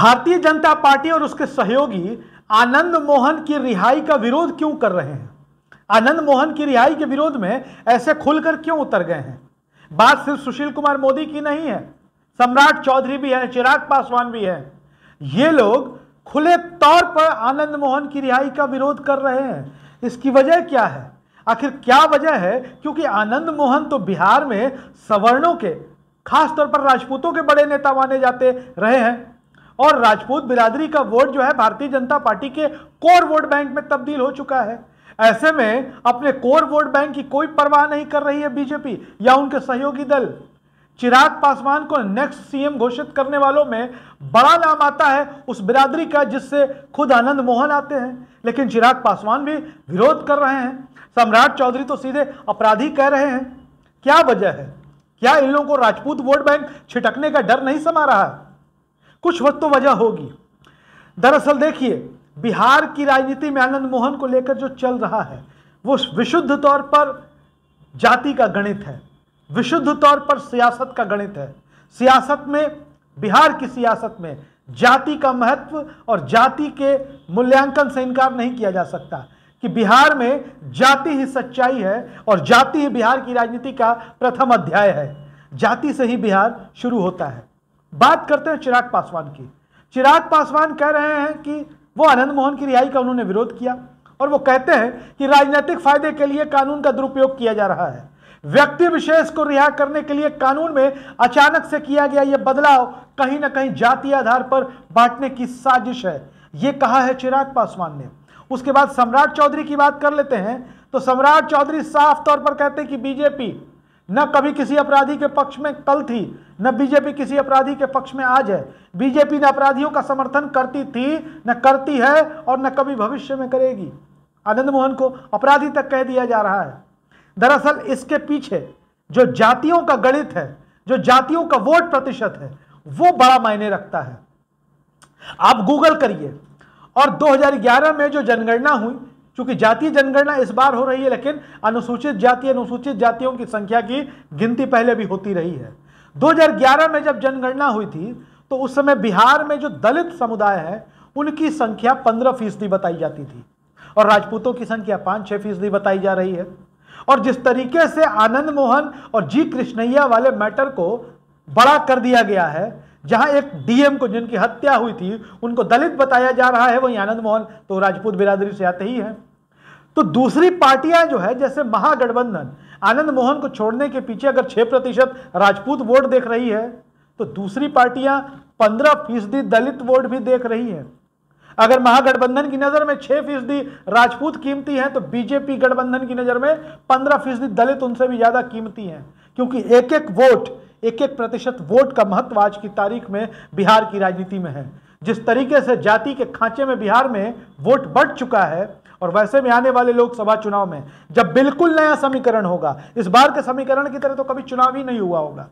भारतीय जनता पार्टी और उसके सहयोगी आनंद मोहन की रिहाई का विरोध क्यों कर रहे हैं आनंद मोहन की रिहाई के विरोध में ऐसे खुलकर क्यों उतर गए हैं बात सिर्फ सुशील कुमार मोदी की नहीं है सम्राट चौधरी भी है चिराग पासवान भी है ये लोग खुले तौर पर आनंद मोहन की रिहाई का विरोध कर रहे हैं इसकी वजह क्या है आखिर क्या वजह है क्योंकि आनंद मोहन तो बिहार में सवर्णों के खासतौर पर राजपूतों के बड़े नेता माने जाते रहे हैं और राजपूत बिरादरी का वोट जो है भारतीय जनता पार्टी के कोर वोट बैंक में तब्दील हो चुका है ऐसे में अपने कोर वोट बैंक की कोई परवाह नहीं कर रही है बीजेपी या उनके सहयोगी दल चिराग पासवान को नेक्स्ट सीएम घोषित करने वालों में बड़ा नाम आता है उस बिरादरी का जिससे खुद आनंद मोहन आते हैं लेकिन चिराग पासवान भी विरोध कर रहे हैं सम्राट चौधरी तो सीधे अपराधी कह रहे हैं क्या वजह है क्या इन लोगों को राजपूत वोट बैंक छिटकने का डर नहीं समा रहा है कुछ वक्त तो वजह होगी दरअसल देखिए बिहार की राजनीति में आनंद मोहन को लेकर जो चल रहा है वो विशुद्ध तौर पर जाति का गणित है विशुद्ध तौर पर सियासत का गणित है सियासत में बिहार की सियासत में जाति का महत्व और जाति के मूल्यांकन से इनकार नहीं किया जा सकता कि बिहार में जाति ही सच्चाई है और जाति ही बिहार की राजनीति का प्रथम अध्याय है जाति से ही बिहार शुरू होता है बात करते हैं चिराग पासवान की चिराग पासवान कह रहे हैं कि वो आनंद मोहन की रिहाई का उन्होंने विरोध किया और वो कहते हैं कि राजनीतिक फायदे के लिए कानून का दुरुपयोग किया जा रहा है व्यक्ति विशेष को रिहा करने के लिए कानून में अचानक से किया गया यह बदलाव कहीं ना कहीं जाति आधार पर बांटने की साजिश है यह कहा है चिराग पासवान ने उसके बाद सम्राट चौधरी की बात कर लेते हैं तो सम्राट चौधरी साफ तौर पर कहते हैं कि बीजेपी न कभी किसी अपराधी के पक्ष में कल थी न बीजेपी किसी अपराधी के पक्ष में आज है बीजेपी न अपराधियों का समर्थन करती थी न करती है और न कभी भविष्य में करेगी आनंद मोहन को अपराधी तक कह दिया जा रहा है दरअसल इसके पीछे जो जातियों का गणित है जो जातियों का वोट प्रतिशत है वो बड़ा मायने रखता है आप गूगल करिए और 2011 में जो जनगणना हुई क्योंकि जातीय जनगणना इस बार हो रही है लेकिन अनुसूचित जाति अनुसूचित जातियों की संख्या की गिनती पहले भी होती रही है 2011 में जब जनगणना हुई थी तो उस समय बिहार में जो दलित समुदाय है उनकी संख्या पंद्रह फीसदी बताई जाती थी और राजपूतों की संख्या पांच छह फीसदी बताई जा रही है और जिस तरीके से आनंद मोहन और जी कृष्णैया वाले मैटर को बड़ा कर दिया गया है जहां एक डीएम को जिनकी हत्या हुई थी उनको दलित बताया जा रहा है वही आनंद मोहन तो राजपूत बिरादरी से आते ही हैं तो दूसरी पार्टियां जो है जैसे महागठबंधन आनंद मोहन को छोड़ने के पीछे अगर छह प्रतिशत राजपूत वोट देख रही है तो दूसरी पार्टियां पंद्रह फीसदी दलित वोट भी देख रही है अगर महागठबंधन की नज़र में छह फीसदी राजपूत कीमती है तो बीजेपी गठबंधन की नज़र में पंद्रह फीसदी दलित उनसे भी ज़्यादा कीमती है क्योंकि एक एक वोट एक एक प्रतिशत वोट का महत्व आज की तारीख में बिहार की राजनीति में है जिस तरीके से जाति के खांचे में बिहार में वोट बढ़ चुका है और वैसे में आने वाले लोकसभा चुनाव में जब बिल्कुल नया समीकरण होगा इस बार के समीकरण की तरह तो कभी चुनाव ही नहीं हुआ होगा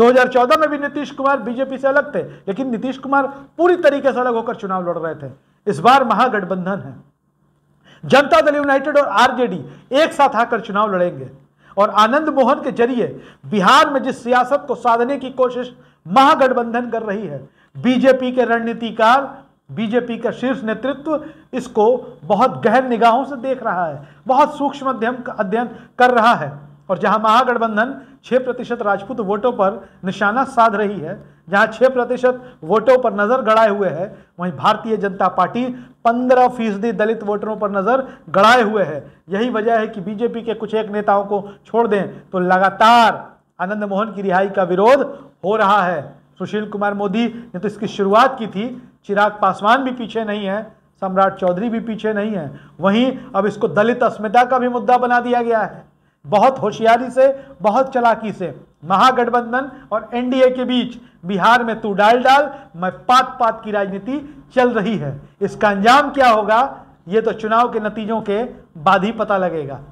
2014 में भी नीतीश कुमार बीजेपी से अलग थे लेकिन नीतीश कुमार पूरी तरीके से अलग होकर चुनाव लड़ रहे थे इस बार महागठबंधन है जनता दल यूनाइटेड और आरजेडी एक साथ आकर चुनाव लड़ेंगे और आनंद मोहन के जरिए बिहार में जिस सियासत को साधने की कोशिश महागठबंधन कर रही है बीजेपी के रणनीतिकार बीजेपी का शीर्ष नेतृत्व इसको बहुत गहन निगाहों से देख रहा है बहुत सूक्ष्म अध्ययन अध्ययन कर रहा है और जहां महागठबंधन 6 प्रतिशत राजपूत वोटों पर निशाना साध रही है जहां 6 प्रतिशत वोटों पर नज़र गड़ाए हुए है वहीं भारतीय जनता पार्टी 15 फीसदी दलित वोटरों पर नज़र गड़ाए हुए है यही वजह है कि बीजेपी के कुछ एक नेताओं को छोड़ दें तो लगातार आनंद मोहन की रिहाई का विरोध हो रहा है सुशील कुमार मोदी ने तो इसकी शुरुआत की थी चिराग पासवान भी पीछे नहीं है सम्राट चौधरी भी पीछे नहीं है वहीं अब इसको दलित अस्मिता का भी मुद्दा बना दिया गया है बहुत होशियारी से बहुत चलाकी से महागठबंधन और एनडीए के बीच बिहार में तू डाल डाल मैं पात पात की राजनीति चल रही है इसका अंजाम क्या होगा ये तो चुनाव के नतीजों के बाद ही पता लगेगा